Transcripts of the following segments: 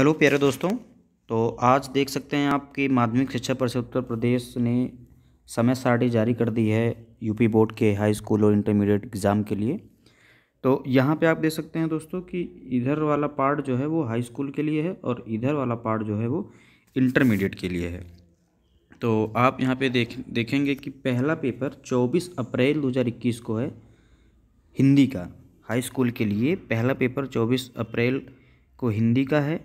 hello प्यारे दोस्तों तो आज देख सकते हैं आपकी माध्यमिक शिक्षा परिषद उत्तर प्रदेश ने समय सारणी जारी कर दी है यूपी बोर्ड के हाई स्कूल और इंटरमीडिएट एग्ज़ाम के लिए तो यहाँ पे आप देख सकते हैं दोस्तों कि इधर वाला पार्ट जो है वो हाई स्कूल के लिए है और इधर वाला पार्ट जो है वो इंटरमीडिएट के लिए है तो आप यहाँ पर देख देखेंगे कि पहला पेपर चौबीस अप्रैल दो को है हिंदी का हाई स्कूल के लिए पहला पेपर चौबीस अप्रैल को हिंदी का है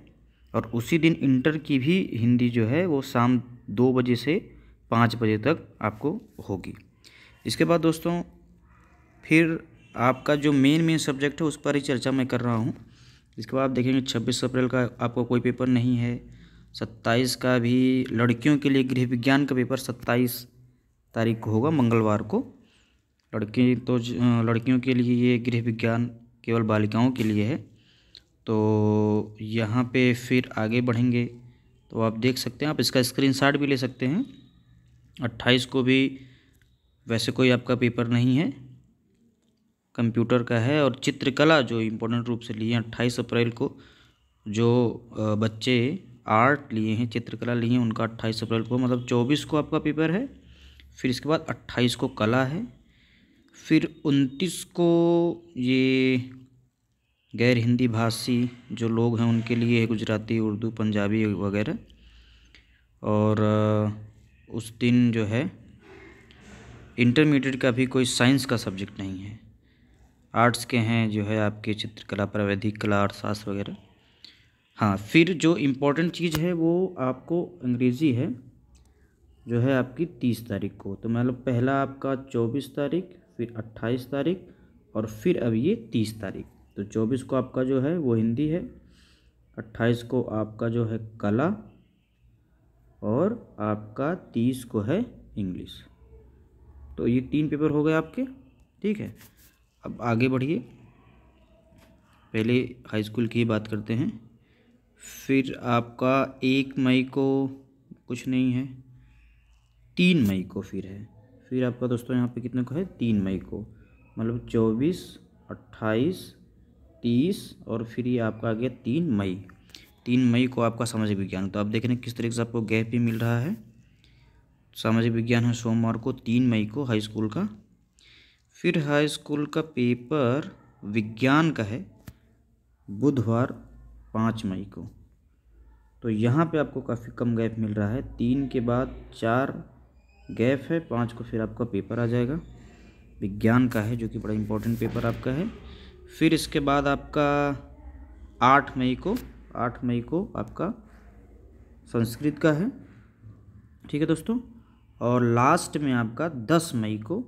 और उसी दिन इंटर की भी हिंदी जो है वो शाम दो बजे से पाँच बजे तक आपको होगी इसके बाद दोस्तों फिर आपका जो मेन मेन सब्जेक्ट है उस पर ही चर्चा मैं कर रहा हूँ इसके बाद आप देखेंगे छब्बीस अप्रैल का आपका कोई पेपर नहीं है सत्ताईस का भी लड़कियों के लिए गृह विज्ञान का पेपर सत्ताईस तारीख को होगा मंगलवार को लड़के तो लड़कियों के लिए ये गृह विज्ञान केवल बालिकाओं के लिए है तो यहाँ पे फिर आगे बढ़ेंगे तो आप देख सकते हैं आप इसका स्क्रीनशॉट भी ले सकते हैं अट्ठाईस को भी वैसे कोई आपका पेपर नहीं है कंप्यूटर का है और चित्रकला जो इम्पोर्टेंट रूप से लिए हैं अट्ठाईस अप्रैल को जो बच्चे आर्ट लिए हैं चित्रकला लिए हैं उनका अट्ठाईस अप्रैल को मतलब चौबीस को आपका पेपर है फिर इसके बाद अट्ठाईस को कला है फिर उनतीस को ये गैर हिंदी भाषी जो लोग हैं उनके लिए है गुजराती उर्दू पंजाबी वगैरह और उस दिन जो है इंटरमीडिएट का भी कोई साइंस का सब्जेक्ट नहीं है आर्ट्स के हैं जो है आपके चित्रकला प्रावैधिक कला अर्थशास्त्र वगैरह हाँ फिर जो इम्पोर्टेंट चीज़ है वो आपको अंग्रेज़ी है जो है आपकी तीस तारीख को तो मतलब पहला आपका चौबीस तारीख फिर अट्ठाईस तारीख और फिर अब ये तीस तारीख तो चौबीस को आपका जो है वो हिंदी है अट्ठाईस को आपका जो है कला और आपका तीस को है इंग्लिश तो ये तीन पेपर हो गए आपके ठीक है अब आगे बढ़िए पहले हाई स्कूल की ही बात करते हैं फिर आपका एक मई को कुछ नहीं है तीन मई को फिर है फिर आपका दोस्तों यहाँ पे कितने को है तीन मई को मतलब चौबीस अट्ठाईस तीस और फिर ये आपका आ गया तीन मई तीन मई को आपका सामाजिक विज्ञान तो आप देख रहे हैं किस तरीके से आपको गैप भी मिल रहा है सामाजिक विज्ञान है सोमवार को तीन मई को हाई स्कूल का फिर हाई स्कूल का पेपर विज्ञान का है बुधवार पाँच मई को तो यहाँ पे आपको काफ़ी कम गैप मिल रहा है तीन के बाद चार गैप है पाँच को फिर आपका पेपर आ जाएगा विज्ञान का है जो कि बड़ा इंपॉर्टेंट पेपर आपका है फिर इसके बाद आपका आठ मई को आठ मई को आपका संस्कृत का है ठीक है दोस्तों और लास्ट में आपका दस मई को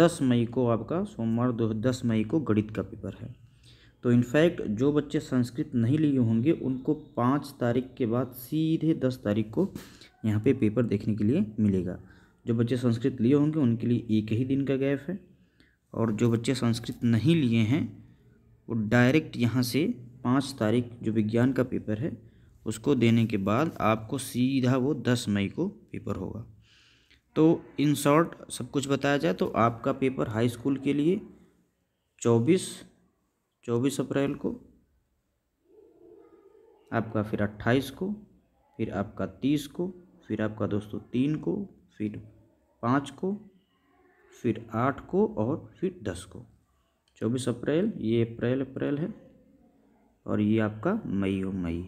दस मई को आपका सोमवार दो दस मई को गणित का पेपर है तो इनफैक्ट जो बच्चे संस्कृत नहीं लिए होंगे उनको पाँच तारीख के बाद सीधे दस तारीख को यहाँ पे पेपर देखने के लिए मिलेगा जो बच्चे संस्कृत लिए होंगे उनके लिए एक ही दिन का गैप है और जो बच्चे संस्कृत नहीं लिए हैं वो डायरेक्ट यहाँ से पाँच तारीख जो विज्ञान का पेपर है उसको देने के बाद आपको सीधा वो दस मई को पेपर होगा तो इन शॉर्ट सब कुछ बताया जाए तो आपका पेपर हाई स्कूल के लिए चौबीस चौबीस अप्रैल को आपका फिर अट्ठाईस को फिर आपका तीस को फिर आपका दोस्तों तीन को फिर पाँच को फिर आठ को और फिर दस को चौबीस अप्रैल ये अप्रैल अप्रैल है और ये आपका मई हो मई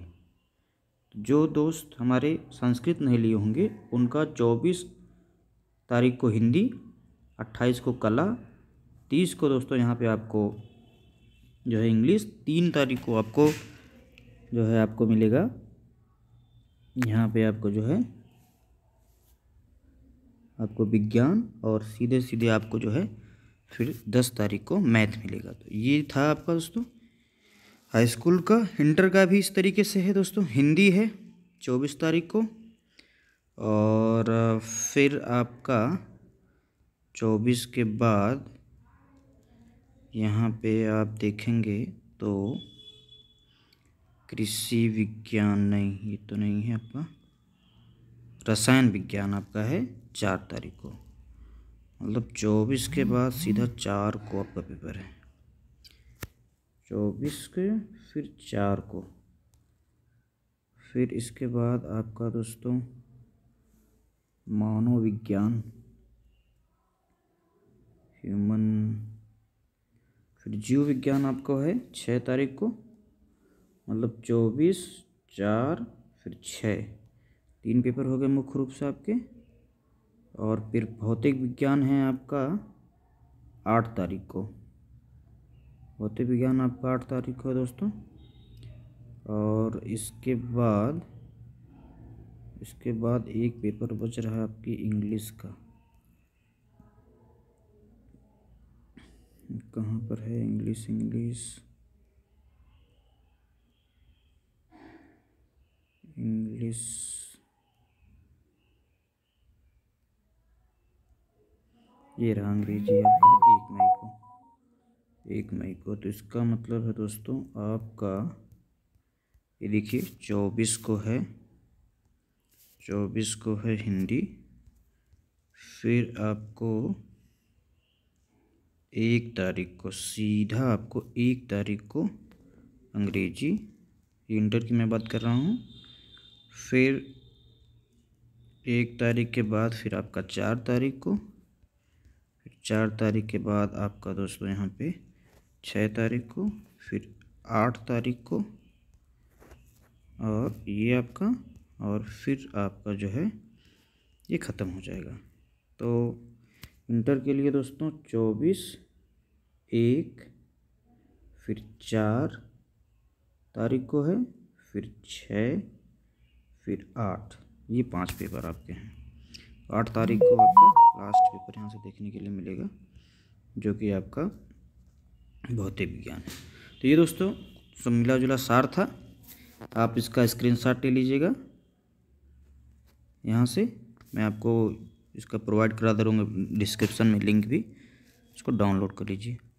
जो दोस्त हमारे संस्कृत नहीं लिए होंगे उनका चौबीस तारीख को हिंदी अट्ठाईस को कला तीस को दोस्तों यहाँ पे आपको जो है इंग्लिश तीन तारीख को आपको जो है आपको मिलेगा यहाँ पे आपको जो है आपको विज्ञान और सीधे सीधे आपको जो है फिर दस तारीख को मैथ मिलेगा तो ये था आपका दोस्तों हाई स्कूल का इंटर का भी इस तरीके से है दोस्तों हिंदी है चौबीस तारीख को और फिर आपका चौबीस के बाद यहाँ पे आप देखेंगे तो कृषि विज्ञान नहीं ये तो नहीं है आपका रसायन विज्ञान आपका है चार तारीख को मतलब चौबीस के बाद सीधा चार को आपका पेपर है चौबीस के फिर चार को फिर इसके बाद आपका दोस्तों मानव विज्ञान ह्यूमन फिर जीव विज्ञान आपको है छः तारीख को मतलब चौबीस चार फिर छः तीन पेपर हो गए मुख्य रूप से आपके और फिर भौतिक विज्ञान है आपका आठ तारीख को भौतिक विज्ञान आपका आठ तारीख को है दोस्तों और इसके बाद इसके बाद एक पेपर बच रहा है आपकी इंग्लिश का कहाँ पर है इंग्लिश इंग्लिश ये रहा अंग्रेजी आपका एक मई को एक मई को तो इसका मतलब है दोस्तों आपका ये देखिए चौबीस को है चौबीस को है हिंदी फिर आपको एक तारीख को सीधा आपको एक तारीख को अंग्रेजी इंटर की मैं बात कर रहा हूँ फिर एक तारीख के बाद फिर आपका चार तारीख को चार तारीख के बाद आपका दोस्तों यहाँ पे छः तारीख को फिर आठ तारीख को और ये आपका और फिर आपका जो है ये ख़त्म हो जाएगा तो इंटर के लिए दोस्तों चौबीस एक फिर चार तारीख को है फिर छः फिर आठ ये पांच पेपर आपके हैं आठ तारीख को आपका लास्ट पेपर यहाँ से देखने के लिए मिलेगा जो कि आपका भौतिक विज्ञान है तो ये दोस्तों सब मिला जुला सार था आप इसका स्क्रीनशॉट ले लीजिएगा यहाँ से मैं आपको इसका प्रोवाइड करा दे डिस्क्रिप्शन में लिंक भी इसको डाउनलोड कर लीजिए